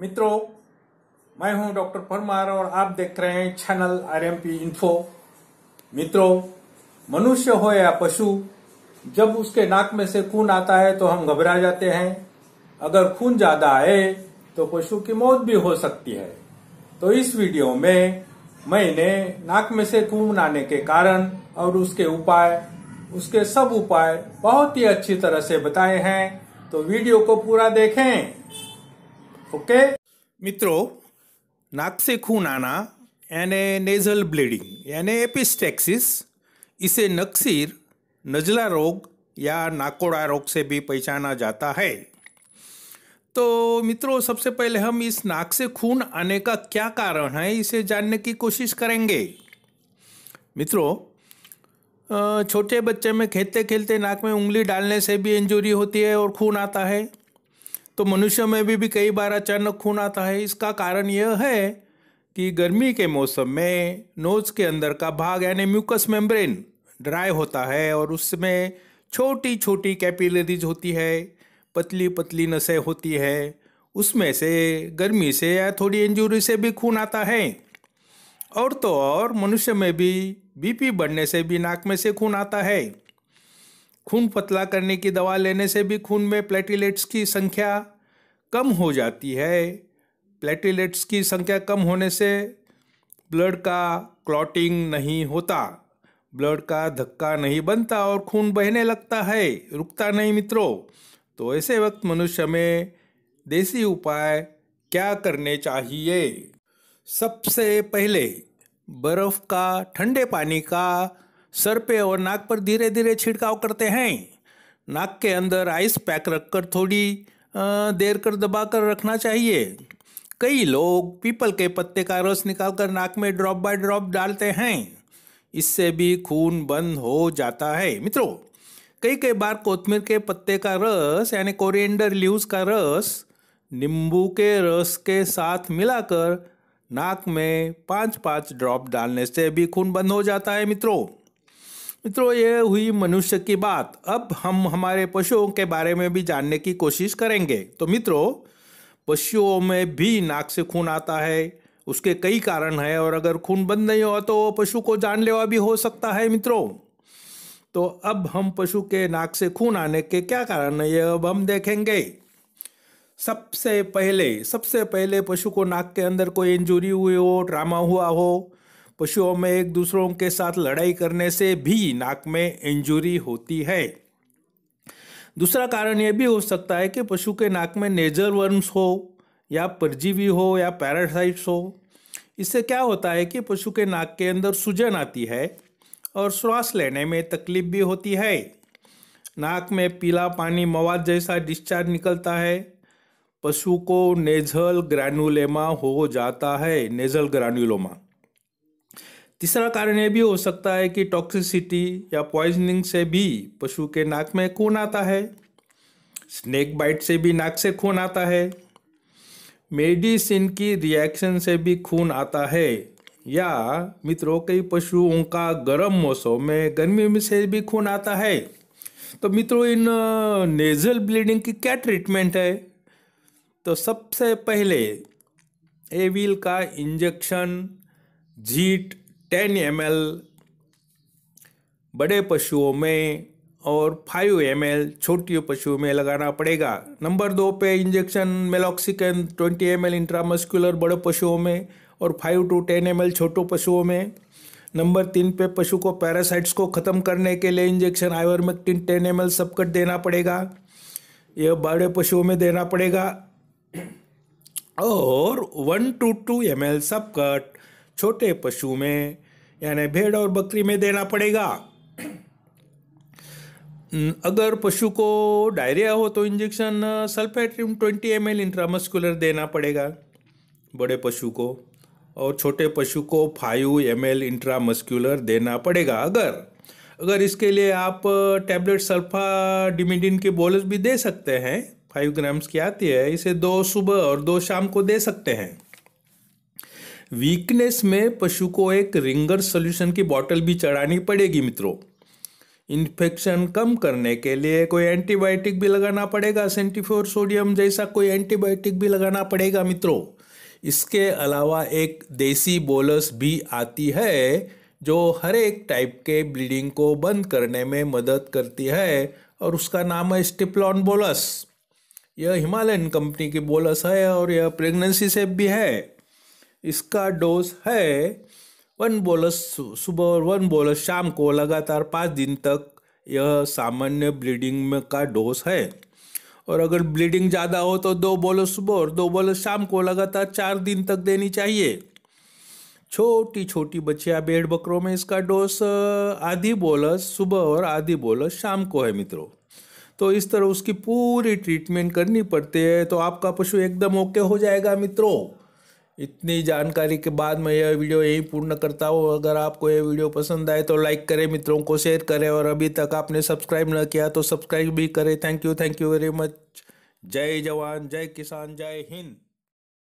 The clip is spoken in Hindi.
मित्रों मैं हूं डॉक्टर परमार और आप देख रहे हैं चैनल आरएमपी इन्फो मित्रों मनुष्य हो या पशु जब उसके नाक में से खून आता है तो हम घबरा जाते हैं अगर खून ज्यादा आए तो पशु की मौत भी हो सकती है तो इस वीडियो में मैंने नाक में से खून आने के कारण और उसके उपाय उसके सब उपाय बहुत ही अच्छी तरह से बताए हैं तो वीडियो को पूरा देखें नाक से खून आना એને नेजल ब्लीडिंग यानी एपिस्टेक्सिस इसे नक्सीर नजला रोग या नाकोड़ा रोग से भी पहचाना जाता है तो मित्रों सबसे पहले हम इस नाक से खून आने का क्या कारण है इसे जानने की कोशिश करेंगे मित्रों छोटे बच्चे में खेलते खेलते नाक में उंगली डालने से भी इंजुरी होती है और खून आता है तो मनुष्य में भी, भी कई बार अचानक खून आता है इसका कारण यह है कि गर्मी के मौसम में नोज के अंदर का भाग यानी म्यूकस मेम्ब्रेन ड्राई होता है और उसमें छोटी छोटी कैपिलरीज होती है पतली पतली नसें होती है उसमें से गर्मी से या थोड़ी इंजुरी से भी खून आता है और तो और मनुष्य में भी बीपी बढ़ने से भी नाक में से खून आता है खून पतला करने की दवा लेने से भी खून में प्लेटिलेट्स की संख्या कम हो जाती है प्लेटिलेट्स की संख्या कम होने से ब्लड का क्लॉटिंग नहीं होता ब्लड का धक्का नहीं बनता और खून बहने लगता है रुकता नहीं मित्रों तो ऐसे वक्त मनुष्य में देसी उपाय क्या करने चाहिए सबसे पहले बर्फ़ का ठंडे पानी का सर पे और नाक पर धीरे धीरे छिड़काव करते हैं नाक के अंदर आइस पैक रखकर थोड़ी देर कर दबा कर रखना चाहिए कई लोग पीपल के पत्ते का रस निकालकर नाक में ड्रॉप बाय ड्रॉप डालते हैं इससे भी खून बंद हो जाता है मित्रों कई कई बार कोथमीर के पत्ते का रस यानी कोरिएंडर लीव्स का रस नींबू के रस के साथ मिलाकर नाक में पाँच पाँच ड्रॉप डालने से भी खून बंद हो जाता है मित्रों मित्रों ये हुई मनुष्य की बात अब हम हमारे पशुओं के बारे में भी जानने की कोशिश करेंगे तो मित्रों पशुओं में भी नाक से खून आता है उसके कई कारण है और अगर खून बंद नहीं हुआ तो पशु को जानलेवा भी हो सकता है मित्रों तो अब हम पशु के नाक से खून आने के क्या कारण है ये अब हम देखेंगे सबसे पहले सबसे पहले पशु को नाक के अंदर कोई इंजुरी हुई हो ड्रामा हुआ हो पशुओं में एक दूसरों के साथ लड़ाई करने से भी नाक में इंजुरी होती है दूसरा कारण यह भी हो सकता है कि पशु के नाक में नेजर वर्म्स हो या परजीवी हो या पैरासाइट्स हो इससे क्या होता है कि पशु के नाक के अंदर सूजन आती है और श्वास लेने में तकलीफ भी होती है नाक में पीला पानी मवाद जैसा डिस्चार्ज निकलता है पशु को नेजल ग्रैनुलेमा हो जाता है नेजल ग्रैनुलोमा तीसरा कारण यह भी हो सकता है कि टॉक्सिसिटी या पॉइजनिंग से भी पशु के नाक में खून आता है स्नेक बाइट से भी नाक से खून आता है मेडिसिन की रिएक्शन से भी खून आता है या मित्रों कई पशुओं का गर्म मौसम में गर्मी में से भी खून आता है तो मित्रों इन नेज़ल ब्लीडिंग की क्या ट्रीटमेंट है तो सबसे पहले एविल का इंजेक्शन जीट टेन एम बड़े पशुओं में और फाइव एम एल छोटी पशुओं में लगाना पड़ेगा नंबर दो पे injection meloxicam twenty M L intramuscular बड़े पशुओं में और five to ten M L छोटो पशुओं में नंबर तीन पे पशु को पैरासाइट्स को ख़त्म करने के लिए injection ivermectin ten M L subcut देना पड़ेगा यह बड़े पशुओं में देना पड़ेगा और one to two M L subcut छोटे पशु में यानी भेड़ और बकरी में देना पड़ेगा अगर पशु को डायरिया हो तो injection sulphatrim twenty M L intramuscular देना पड़ेगा बड़े पशु को और छोटे पशु को फाइव एम एल इंट्रामस्कुलर देना पड़ेगा अगर अगर इसके लिए आप टैबलेट सल्फा डिमिडिन के बोलस भी दे सकते हैं फाइव ग्राम्स की आती है इसे दो सुबह और दो शाम को दे सकते हैं वीकनेस में पशु को एक रिंगर सोल्यूशन की बॉटल भी चढ़ानी पड़ेगी मित्रों इन्फेक्शन कम करने के लिए कोई एंटीबायोटिक भी लगाना पड़ेगा सेंटीफोर सोडियम जैसा कोई एंटीबायोटिक भी लगाना पड़ेगा मित्रों इसके अलावा एक देसी बोलस भी आती है जो हर एक टाइप के ब्लीडिंग को बंद करने में मदद करती है और उसका नाम है स्टिप्लॉन बोलस यह हिमालयन कंपनी की बोलस है और यह प्रेगनेंसी सेप भी है इसका डोज है वन बोलस सुबह और वन बोलस शाम को लगातार पाँच दिन तक यह सामान्य ब्लीडिंग में का डोज है और अगर ब्लीडिंग ज़्यादा हो तो दो बोलस सुबह और दो बोलस शाम को लगातार चार दिन तक देनी चाहिए छोटी छोटी बच्चियाँ भेड़ बकरों में इसका डोज आधी बोलस सुबह और आधी बोलस शाम को है मित्रों तो इस तरह उसकी पूरी ट्रीटमेंट करनी पड़ती है तो आपका पशु एकदम ओके हो जाएगा मित्रों इतनी जानकारी के बाद मैं यह वीडियो यहीं पूर्ण करता हूँ अगर आपको यह वीडियो पसंद आए तो लाइक करें मित्रों को शेयर करें और अभी तक आपने सब्सक्राइब न किया तो सब्सक्राइब भी करें thank you thank you very much जय जवान जय किसान जय हिंद